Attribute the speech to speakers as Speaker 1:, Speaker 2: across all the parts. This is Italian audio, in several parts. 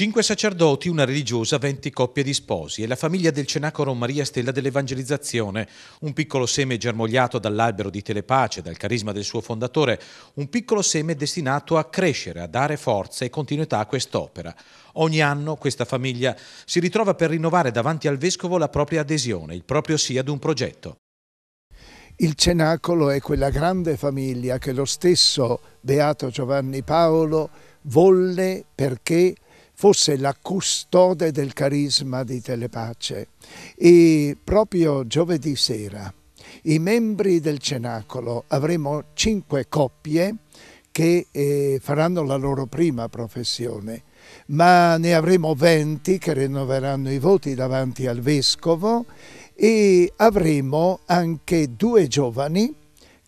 Speaker 1: Cinque sacerdoti, una religiosa, venti coppie di sposi e la famiglia del cenacolo Maria Stella dell'Evangelizzazione, un piccolo seme germogliato dall'albero di telepace, dal carisma del suo fondatore, un piccolo seme destinato a crescere, a dare forza e continuità a quest'opera. Ogni anno questa famiglia si ritrova per rinnovare davanti al vescovo la propria adesione, il proprio sì ad un progetto.
Speaker 2: Il cenacolo è quella grande famiglia che lo stesso Beato Giovanni Paolo volle perché fosse la custode del carisma di Telepace e proprio giovedì sera i membri del Cenacolo avremo cinque coppie che eh, faranno la loro prima professione ma ne avremo 20 che rinnoveranno i voti davanti al Vescovo e avremo anche due giovani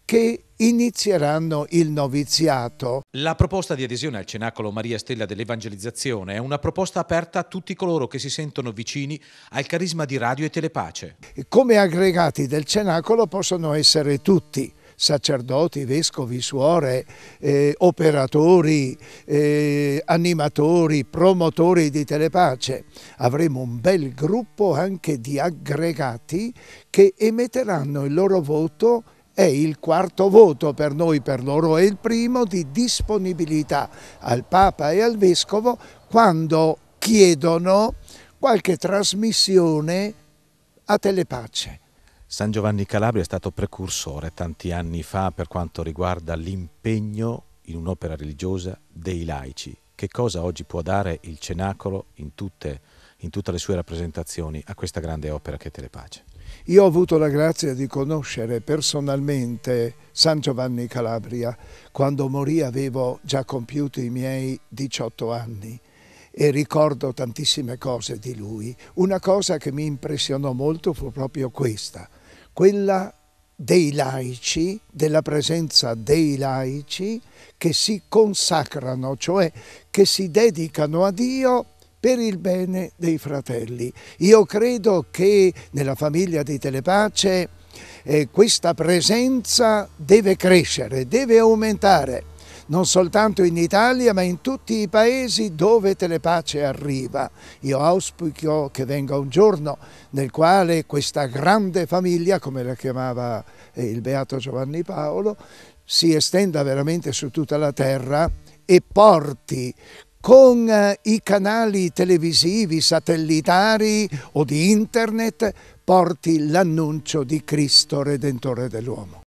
Speaker 2: che inizieranno il noviziato.
Speaker 1: La proposta di adesione al Cenacolo Maria Stella dell'Evangelizzazione è una proposta aperta a tutti coloro che si sentono vicini al carisma di Radio e Telepace.
Speaker 2: Come aggregati del Cenacolo possono essere tutti sacerdoti, vescovi, suore, eh, operatori, eh, animatori, promotori di telepace. Avremo un bel gruppo anche di aggregati che emetteranno il loro voto è il quarto voto per noi, per loro è il primo, di disponibilità al Papa e al Vescovo quando chiedono qualche trasmissione a telepace.
Speaker 1: San Giovanni Calabria è stato precursore tanti anni fa per quanto riguarda l'impegno in un'opera religiosa dei laici. Che cosa oggi può dare il cenacolo in tutte le in tutte le sue rappresentazioni a questa grande opera che è Telepace.
Speaker 2: Io ho avuto la grazia di conoscere personalmente San Giovanni Calabria. Quando morì avevo già compiuto i miei 18 anni e ricordo tantissime cose di lui. Una cosa che mi impressionò molto fu proprio questa, quella dei laici, della presenza dei laici che si consacrano, cioè che si dedicano a Dio per il bene dei fratelli. Io credo che nella famiglia di Telepace eh, questa presenza deve crescere, deve aumentare non soltanto in Italia ma in tutti i paesi dove Telepace arriva. Io auspico che venga un giorno nel quale questa grande famiglia, come la chiamava eh, il Beato Giovanni Paolo, si estenda veramente su tutta la terra e porti con eh, i canali televisivi satellitari o di internet porti l'annuncio di Cristo Redentore dell'uomo.